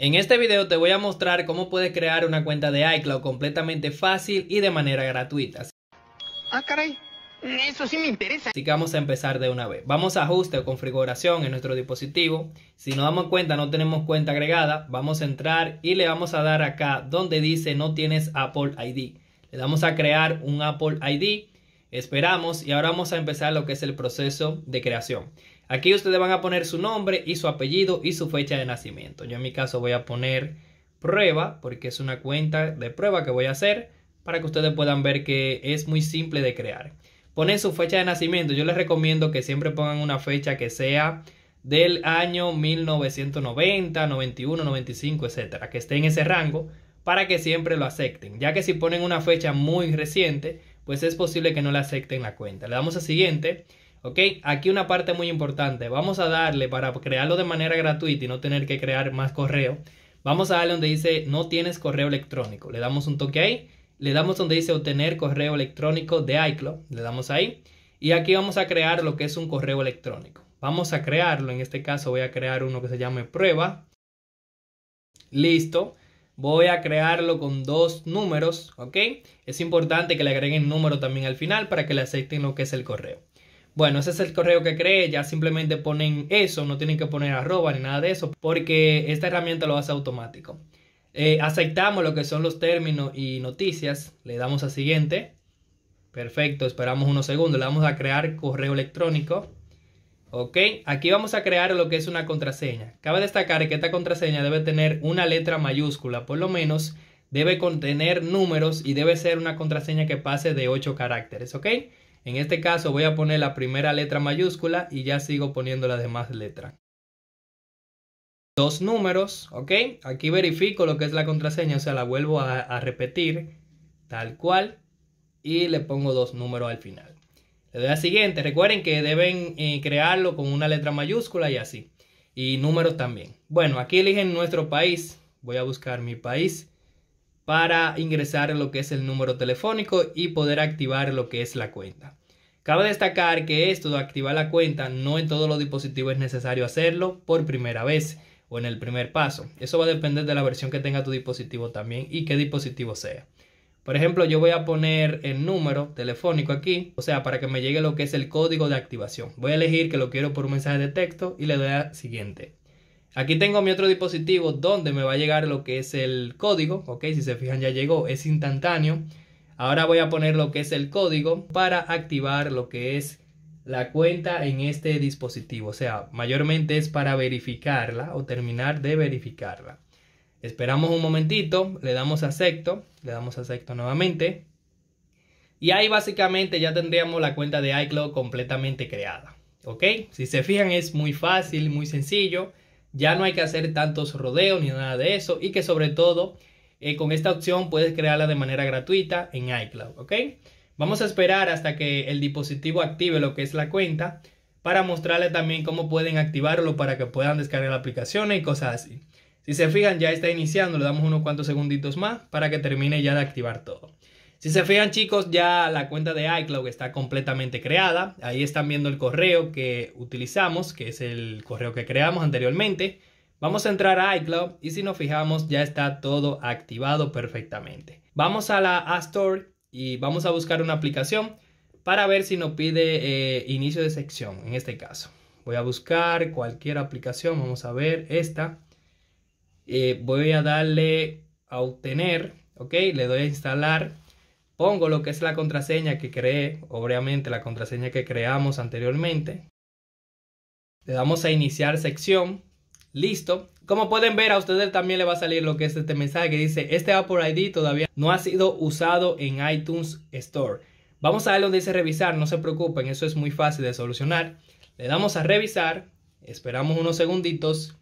En este video te voy a mostrar cómo puedes crear una cuenta de iCloud completamente fácil y de manera gratuita. Ah, caray. Eso sí me interesa. Así que vamos a empezar de una vez. Vamos a ajuste o configuración en nuestro dispositivo. Si nos damos cuenta, no tenemos cuenta agregada. Vamos a entrar y le vamos a dar acá donde dice no tienes Apple ID. Le damos a crear un Apple ID Esperamos y ahora vamos a empezar lo que es el proceso de creación. Aquí ustedes van a poner su nombre y su apellido y su fecha de nacimiento. Yo en mi caso voy a poner prueba porque es una cuenta de prueba que voy a hacer para que ustedes puedan ver que es muy simple de crear. Ponen su fecha de nacimiento. Yo les recomiendo que siempre pongan una fecha que sea del año 1990, 91, 95, etcétera, que esté en ese rango para que siempre lo acepten. Ya que si ponen una fecha muy reciente, pues es posible que no le acepten la cuenta. Le damos a siguiente. Ok, aquí una parte muy importante. Vamos a darle para crearlo de manera gratuita y no tener que crear más correo. Vamos a darle donde dice no tienes correo electrónico. Le damos un toque ahí. Le damos donde dice obtener correo electrónico de iCloud. Le damos ahí. Y aquí vamos a crear lo que es un correo electrónico. Vamos a crearlo. En este caso voy a crear uno que se llame prueba. Listo voy a crearlo con dos números, ¿ok? Es importante que le agreguen número también al final para que le acepten lo que es el correo. Bueno, ese es el correo que cree, ya simplemente ponen eso, no tienen que poner arroba ni nada de eso, porque esta herramienta lo hace automático. Eh, aceptamos lo que son los términos y noticias, le damos a siguiente. Perfecto, esperamos unos segundos, le damos a crear correo electrónico. ¿Ok? Aquí vamos a crear lo que es una contraseña. Cabe destacar que esta contraseña debe tener una letra mayúscula, por lo menos debe contener números y debe ser una contraseña que pase de 8 caracteres, ¿ok? En este caso voy a poner la primera letra mayúscula y ya sigo poniendo las demás letras. Dos números, ¿ok? Aquí verifico lo que es la contraseña, o sea, la vuelvo a repetir tal cual y le pongo dos números al final. Le la siguiente. Recuerden que deben eh, crearlo con una letra mayúscula y así. Y números también. Bueno, aquí eligen nuestro país. Voy a buscar mi país para ingresar lo que es el número telefónico y poder activar lo que es la cuenta. Cabe destacar que esto de activar la cuenta no en todos los dispositivos es necesario hacerlo por primera vez o en el primer paso. Eso va a depender de la versión que tenga tu dispositivo también y qué dispositivo sea. Por ejemplo, yo voy a poner el número telefónico aquí, o sea, para que me llegue lo que es el código de activación. Voy a elegir que lo quiero por un mensaje de texto y le doy a siguiente. Aquí tengo mi otro dispositivo donde me va a llegar lo que es el código, ok, si se fijan ya llegó, es instantáneo. Ahora voy a poner lo que es el código para activar lo que es la cuenta en este dispositivo, o sea, mayormente es para verificarla o terminar de verificarla. Esperamos un momentito, le damos acepto, le damos acepto nuevamente. Y ahí básicamente ya tendríamos la cuenta de iCloud completamente creada. ¿Ok? Si se fijan es muy fácil, muy sencillo. Ya no hay que hacer tantos rodeos ni nada de eso. Y que sobre todo eh, con esta opción puedes crearla de manera gratuita en iCloud. ¿Ok? Vamos a esperar hasta que el dispositivo active lo que es la cuenta para mostrarle también cómo pueden activarlo para que puedan descargar aplicaciones y cosas así. Si se fijan, ya está iniciando, le damos unos cuantos segunditos más para que termine ya de activar todo. Si se fijan chicos, ya la cuenta de iCloud está completamente creada. Ahí están viendo el correo que utilizamos, que es el correo que creamos anteriormente. Vamos a entrar a iCloud y si nos fijamos ya está todo activado perfectamente. Vamos a la App Store y vamos a buscar una aplicación para ver si nos pide eh, inicio de sección en este caso. Voy a buscar cualquier aplicación, vamos a ver esta. Eh, voy a darle a obtener, ok, le doy a instalar, pongo lo que es la contraseña que creé, obviamente la contraseña que creamos anteriormente, le damos a iniciar sección, listo. Como pueden ver, a ustedes también le va a salir lo que es este mensaje que dice, este Apple ID todavía no ha sido usado en iTunes Store. Vamos a ver donde dice revisar, no se preocupen, eso es muy fácil de solucionar. Le damos a revisar, esperamos unos segunditos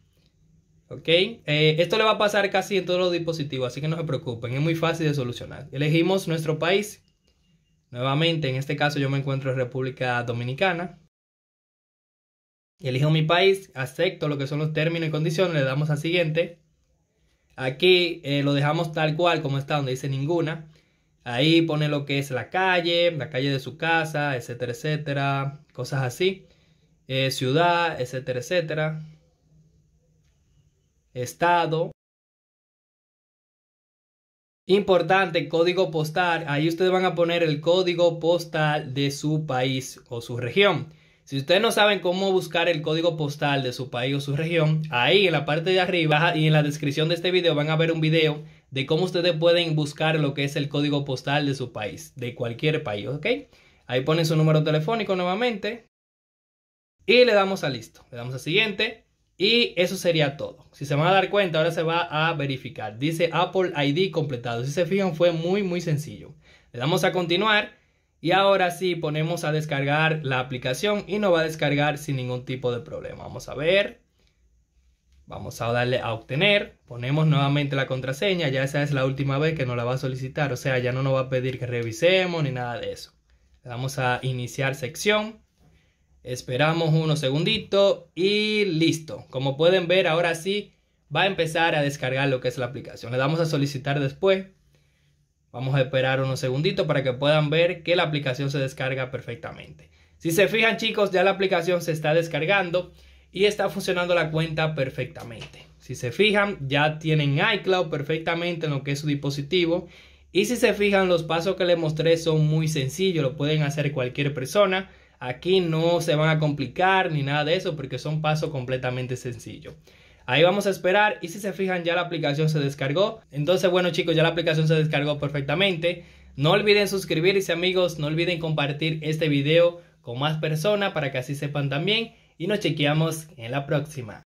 eh, esto le va a pasar casi en todos los dispositivos, así que no se preocupen, es muy fácil de solucionar. Elegimos nuestro país. Nuevamente, en este caso yo me encuentro en República Dominicana. Elijo mi país, acepto lo que son los términos y condiciones, le damos a siguiente. Aquí eh, lo dejamos tal cual como está, donde dice ninguna. Ahí pone lo que es la calle, la calle de su casa, etcétera, etcétera, cosas así. Eh, ciudad, etcétera, etcétera estado. Importante, código postal. Ahí ustedes van a poner el código postal de su país o su región. Si ustedes no saben cómo buscar el código postal de su país o su región, ahí en la parte de arriba y en la descripción de este video van a ver un video de cómo ustedes pueden buscar lo que es el código postal de su país, de cualquier país, ¿ok? Ahí ponen su número telefónico nuevamente y le damos a listo. Le damos a siguiente. Y eso sería todo. Si se van a dar cuenta, ahora se va a verificar. Dice Apple ID completado. Si se fijan, fue muy, muy sencillo. Le damos a continuar y ahora sí ponemos a descargar la aplicación y nos va a descargar sin ningún tipo de problema. Vamos a ver. Vamos a darle a obtener. Ponemos nuevamente la contraseña. Ya esa es la última vez que nos la va a solicitar. O sea, ya no nos va a pedir que revisemos ni nada de eso. Le damos a iniciar sección. Esperamos unos segunditos y listo. Como pueden ver, ahora sí va a empezar a descargar lo que es la aplicación. Le damos a solicitar después. Vamos a esperar unos segunditos para que puedan ver que la aplicación se descarga perfectamente. Si se fijan chicos, ya la aplicación se está descargando y está funcionando la cuenta perfectamente. Si se fijan, ya tienen iCloud perfectamente en lo que es su dispositivo. Y si se fijan, los pasos que les mostré son muy sencillos, lo pueden hacer cualquier persona. Aquí no se van a complicar ni nada de eso porque son pasos completamente sencillos. Ahí vamos a esperar y si se fijan ya la aplicación se descargó. Entonces bueno chicos, ya la aplicación se descargó perfectamente. No olviden suscribirse amigos, no olviden compartir este video con más personas para que así sepan también y nos chequeamos en la próxima.